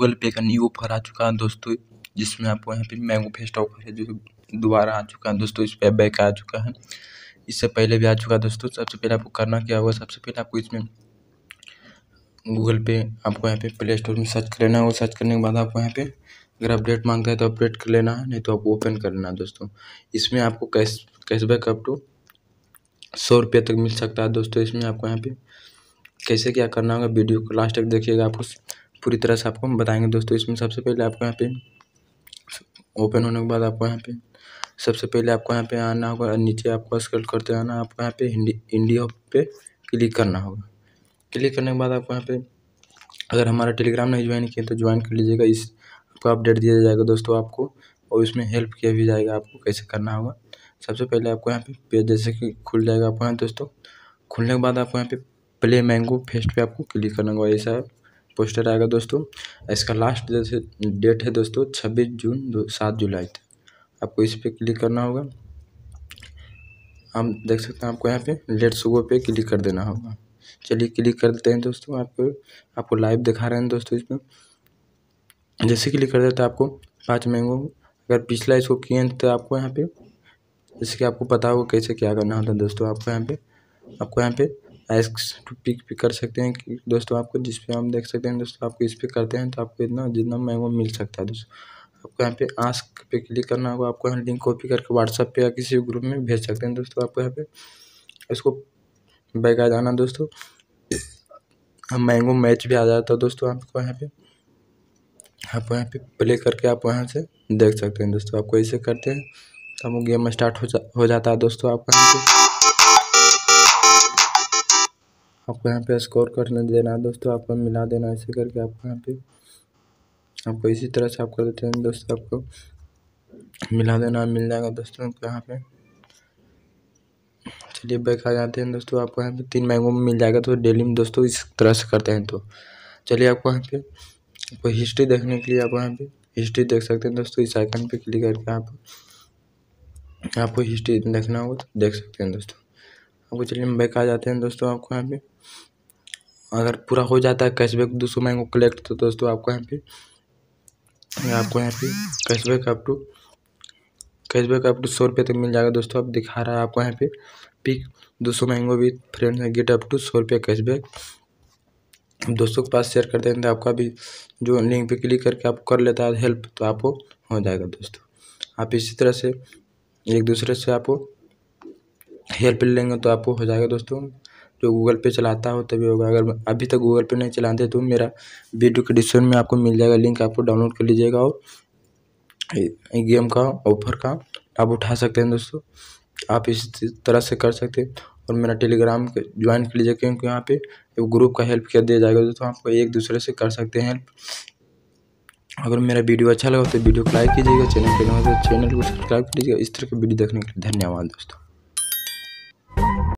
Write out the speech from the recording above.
Google पे का new offer आ चुका है दोस्तों जिसमें आपको यहाँ पे मैंगो फेस्ट ऑफर है जो दोबारा आ चुका है दोस्तों इस पे बैक आ चुका है इससे पहले भी आ चुका है दोस्तों सबसे पहले आपको करना क्या होगा सबसे पहले आपको इसमें गूगल पे आपको यहाँ पे प्ले स्टोर में सर्च कर लेना है और सर्च करने के बाद आपको यहाँ पे अगर अपडेट मांगता है तो अपडेट कर लेना है नहीं तो आपको ओपन कर लेना दोस्तों इसमें आपको कैश कैशबैक अप टू सौ रुपये तक मिल सकता है दोस्तों इसमें आपको यहाँ पे कैसे क्या करना होगा वीडियो को लास्ट तक देखिएगा आपको पूरी तरह से आपको हम बताएंगे दोस्तों इसमें सबसे पहले आपको यहाँ पे ओपन होने के बाद आपको यहाँ पे सबसे पहले आपको यहाँ पे आना होगा नीचे आपको स्क्रॉल करते आना आपको यहाँ पे हिंदी इंडिया पे क्लिक करना होगा क्लिक करने के बाद आपको यहाँ पे अगर हमारा टेलीग्राम नहीं ज्वाइन किया तो ज्वाइन कर लीजिएगा इस आपको अपडेट दिया जाएगा दोस्तों आपको और इसमें हेल्प किया भी जाएगा आपको कैसे करना होगा सबसे पहले आपको यहाँ पे पेज जैसे कि खुल जाएगा आपको यहाँ दोस्तों खुलने के बाद आपको यहाँ पे प्ले मैंगो फेस्ट पे आपको क्लिक करना होगा ऐसा पोस्टर आएगा दोस्तों इसका लास्ट जैसे डेट है दोस्तों छब्बीस जून दो सात जुलाई तक आपको इस पर क्लिक करना होगा हम देख सकते हैं आपको यहाँ पे लेट सुबह पे क्लिक कर देना होगा चलिए क्लिक कर देते हैं दोस्तों आपको आपको लाइव दिखा रहे हैं दोस्तों इसमें जैसे क्लिक कर देते आपको पाँच मैंगो अगर पिछला इसको किए तो आपको यहाँ पे जैसे कि आपको पता होगा कैसे क्या करना होता है दोस्तों आपको यहाँ पे आपको यहाँ पे एस टू पिक भी कर सकते हैं दोस्तों आपको जिस पे हम देख सकते हैं दोस्तों आपको इस पर करते हैं तो आपको इतना जितना महंगा मिल सकता है दोस्तों आपको यहाँ पे आस्क पे क्लिक करना होगा आपको यहाँ लिंक कॉपी करके व्हाट्सअप पे या किसी भी ग्रुप में भेज सकते हैं दोस्तों आपको यहाँ पे इसको बैग आ जाना दोस्तों मैंगो मैच भी आ जाता तो, है दोस्तों आपको यहाँ पे आप यहाँ पे प्ले करके आप वहाँ से देख सकते हैं दोस्तों आपको ऐसे करते हैं तब गेम स्टार्ट हो जा हो जाता है दोस्तों आपका आपको यहाँ पे स्कोर करने देना है दोस्तों आपको मिला देना ऐसे करके आपको यहाँ पे आपको इसी तरह से आप कर देते हैं दोस्तों आपको मिला देना मिल जाएगा दोस्तों आपको यहाँ पे चलिए बैक आ जाते हैं दोस्तों आपको यहाँ पे तीन मैंगो में मिल जाएगा तो डेली में दोस्तों इस तरह से करते हैं तो चलिए आपको यहाँ पे आपको हिस्ट्री देखने के लिए आप यहाँ पे हिस्ट्री देख सकते हैं दोस्तों इस आइकन पे क्लिक करके आप आपको हिस्ट्री देखना होगा तो देख सकते हैं दोस्तों आपको चलिए बैक आ जाते हैं दोस्तों आपको यहाँ पे अगर पूरा हो जाता है कैशबैक दो सौ मैंगो कलेक्ट तो दोस्तों आपको यहाँ पे आपको यहाँ पे cashback up to cashback up to सौ रुपये तक मिल जाएगा दोस्तों आप दिखा रहा है आपको यहाँ पे पिक दो सौ मैंगो भी फ्रेंड है गेट अप टू सौ रुपये कैशबैक दोस्तों के पास शेयर कर देते तो आपका भी जो लिंक पे क्लिक करके आप कर लेता है हेल्प तो आपको हो जाएगा दोस्तों आप इसी तरह से एक दूसरे से आपको हेल्प लेंगे तो आपको हो जाएगा दोस्तों जो गूगल पे चलाता हो तभी होगा अगर अभी तक गूगल पे नहीं चलाते तो मेरा वीडियो के डिस्क्रिप्शन में आपको मिल जाएगा लिंक आपको डाउनलोड कर लीजिएगा और गेम का ऑफर का आप उठा सकते हैं दोस्तों आप इस तरह से कर सकते हैं और मेरा टेलीग्राम ज्वाइन कर लीजिए क्योंकि यहाँ पे ग्रुप का हेल्प किया दिया जाएगा दोस्तों आपको एक दूसरे से कर सकते हैं हेल्प अगर मेरा वीडियो अच्छा लगा तो वीडियो को लाइक कीजिएगा चैनल पर तो चैनल को सब्सक्राइब कीजिएगा इस तरह के वीडियो देखने के लिए धन्यवाद दोस्तों